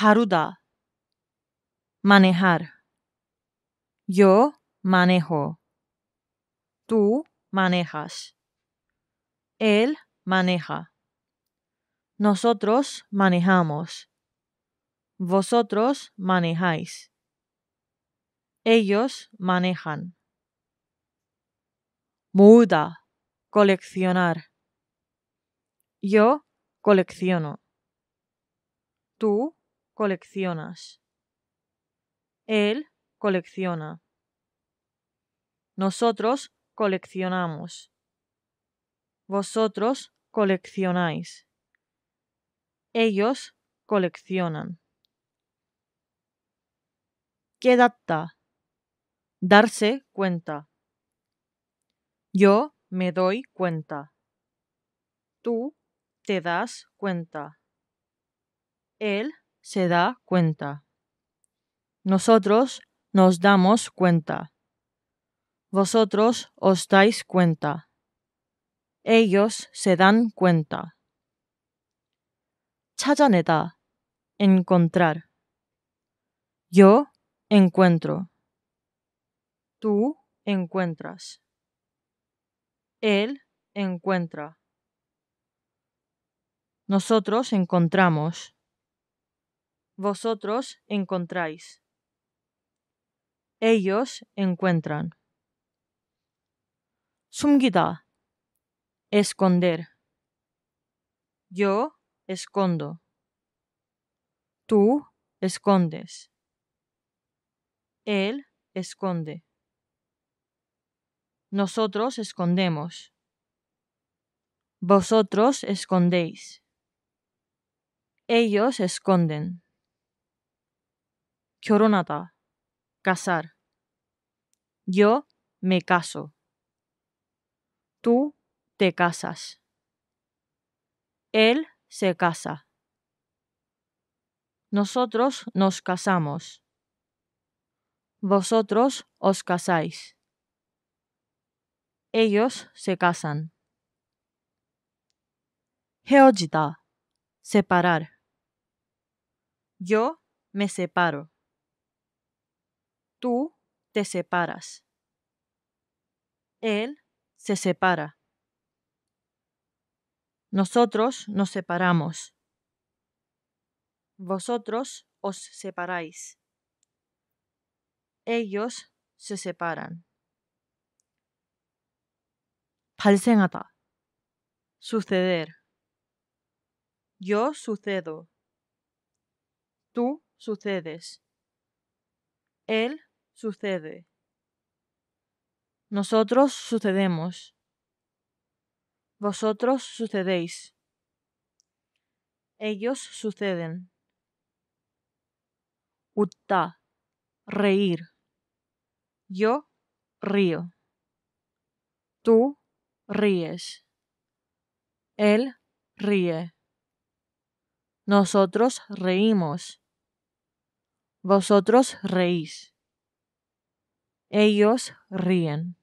Haruta. manejar yo manejo tú manejas él maneja nosotros manejamos vosotros manejáis ellos manejan muda coleccionar yo colecciono tú coleccionas. Él colecciona. Nosotros coleccionamos. Vosotros coleccionáis. Ellos coleccionan. adapta? Darse cuenta. Yo me doy cuenta. Tú te das cuenta. Él se da cuenta. Nosotros nos damos cuenta. Vosotros os dais cuenta. Ellos se dan cuenta. 찾아내다. Encontrar. Yo encuentro. Tú encuentras. Él encuentra. Nosotros encontramos vosotros encontráis. Ellos encuentran. Sumgida. Esconder. Yo escondo. Tú escondes. Él esconde. Nosotros escondemos. Vosotros escondéis. Ellos esconden. 결혼하다, casar. Yo me caso. Tú te casas. Él se casa. Nosotros nos casamos. Vosotros os casáis. Ellos se casan. Heojita, separar. Yo me separo. Tú te separas. Él se separa. Nosotros nos separamos. Vosotros os separáis. Ellos se separan. 발생하다. Suceder. Yo sucedo. Tú sucedes. Él sucede. Nosotros sucedemos. Vosotros sucedéis. Ellos suceden. Utta, reír. Yo río. Tú ríes. Él ríe. Nosotros reímos. Vosotros reís. Ellos ríen.